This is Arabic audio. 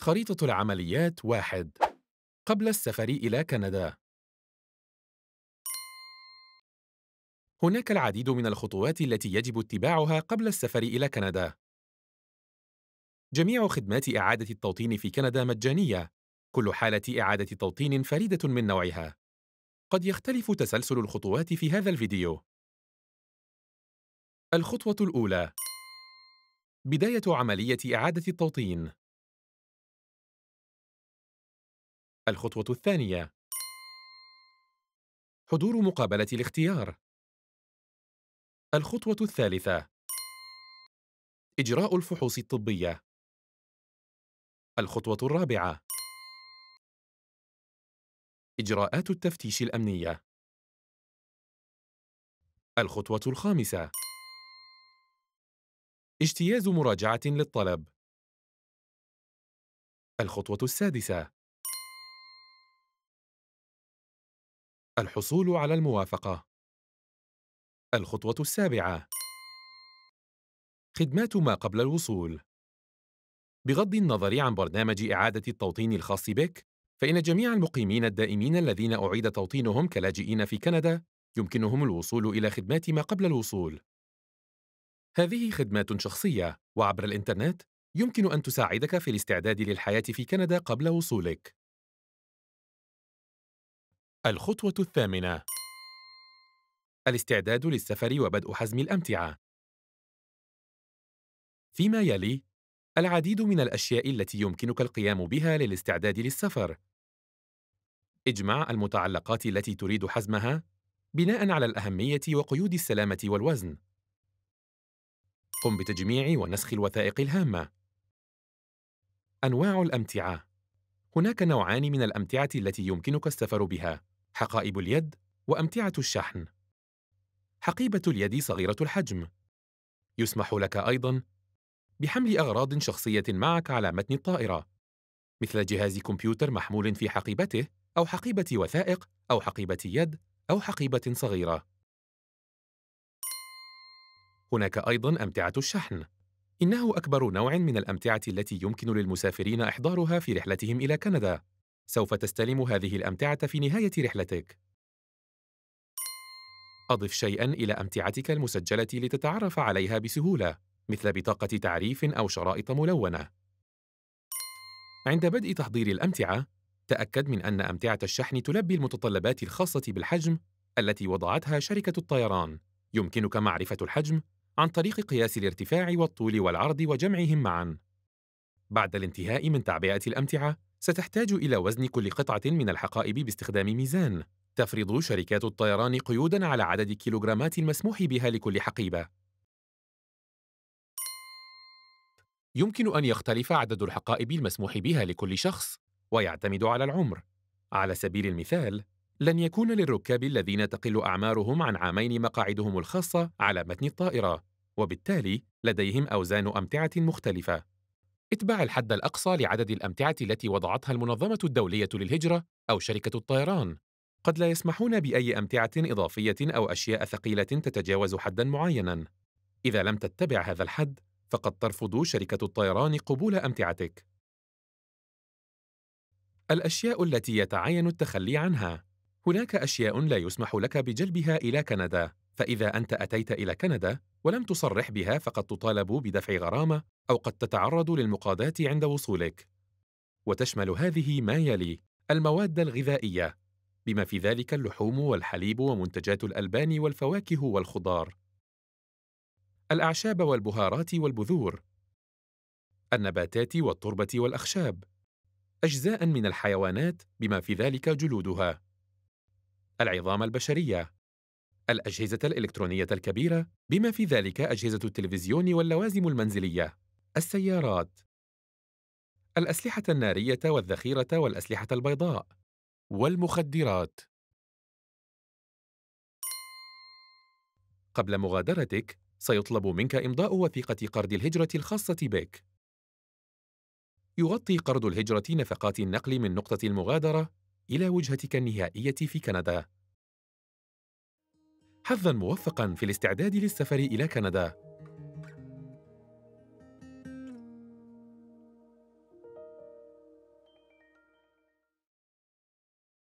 خريطة العمليات واحد قبل السفر إلى كندا هناك العديد من الخطوات التي يجب اتباعها قبل السفر إلى كندا. جميع خدمات إعادة التوطين في كندا مجانية، كل حالة إعادة توطين فريدة من نوعها. قد يختلف تسلسل الخطوات في هذا الفيديو. الخطوة الأولى بداية عملية إعادة التوطين الخطوة الثانية حضور مقابلة الاختيار الخطوة الثالثة إجراء الفحوص الطبية الخطوة الرابعة إجراءات التفتيش الأمنية الخطوة الخامسة اجتياز مراجعة للطلب الخطوة السادسة الحصول على الموافقة الخطوة السابعة خدمات ما قبل الوصول بغض النظر عن برنامج إعادة التوطين الخاص بك، فإن جميع المقيمين الدائمين الذين أعيد توطينهم كلاجئين في كندا يمكنهم الوصول إلى خدمات ما قبل الوصول. هذه خدمات شخصية وعبر الإنترنت يمكن أن تساعدك في الاستعداد للحياة في كندا قبل وصولك. الخطوة الثامنة الاستعداد للسفر وبدء حزم الأمتعة فيما يلي العديد من الأشياء التي يمكنك القيام بها للاستعداد للسفر اجمع المتعلقات التي تريد حزمها بناء على الأهمية وقيود السلامة والوزن قم بتجميع ونسخ الوثائق الهامة أنواع الأمتعة هناك نوعان من الأمتعة التي يمكنك السفر بها حقائب اليد وأمتعة الشحن. حقيبة اليد صغيرة الحجم. يسمح لك أيضاً بحمل أغراض شخصية معك على متن الطائرة، مثل جهاز كمبيوتر محمول في حقيبته، أو حقيبة وثائق، أو حقيبة يد، أو حقيبة صغيرة. هناك أيضاً أمتعة الشحن. إنه أكبر نوع من الأمتعة التي يمكن للمسافرين إحضارها في رحلتهم إلى كندا، سوف تستلم هذه الأمتعة في نهاية رحلتك. أضف شيئًا إلى أمتعتك المسجلة لتتعرف عليها بسهولة، مثل بطاقة تعريف أو شرائط ملونة. عند بدء تحضير الأمتعة، تأكد من أن أمتعة الشحن تلبي المتطلبات الخاصة بالحجم التي وضعتها شركة الطيران. يمكنك معرفة الحجم عن طريق قياس الارتفاع والطول والعرض وجمعهم معًا. بعد الانتهاء من تعبئة الأمتعة، ستحتاج إلى وزن كل قطعة من الحقائب باستخدام ميزان. تفرض شركات الطيران قيودًا على عدد الكيلوغرامات المسموح بها لكل حقيبة. يمكن أن يختلف عدد الحقائب المسموح بها لكل شخص، ويعتمد على العمر. على سبيل المثال، لن يكون للركاب الذين تقل أعمارهم عن عامين مقاعدهم الخاصة على متن الطائرة، وبالتالي لديهم أوزان أمتعة مختلفة. اتباع الحد الأقصى لعدد الأمتعة التي وضعتها المنظمة الدولية للهجرة أو شركة الطيران قد لا يسمحون بأي أمتعة إضافية أو أشياء ثقيلة تتجاوز حدًا معينًا. إذا لم تتبع هذا الحد، فقد ترفض شركة الطيران قبول أمتعتك. الأشياء التي يتعين التخلي عنها هناك أشياء لا يسمح لك بجلبها إلى كندا، فإذا أنت أتيت إلى كندا، ولم تصرح بها فقد تطالب بدفع غرامه او قد تتعرض للمقاضاه عند وصولك وتشمل هذه ما يلي المواد الغذائيه بما في ذلك اللحوم والحليب ومنتجات الالبان والفواكه والخضار الاعشاب والبهارات والبذور النباتات والتربه والاخشاب اجزاء من الحيوانات بما في ذلك جلودها العظام البشريه الأجهزة الإلكترونية الكبيرة بما في ذلك أجهزة التلفزيون واللوازم المنزلية السيارات الأسلحة النارية والذخيرة والأسلحة البيضاء والمخدرات قبل مغادرتك سيطلب منك إمضاء وثيقة قرض الهجرة الخاصة بك يغطي قرض الهجرة نفقات النقل من نقطة المغادرة إلى وجهتك النهائية في كندا حظا موفقا في الاستعداد للسفر إلى كندا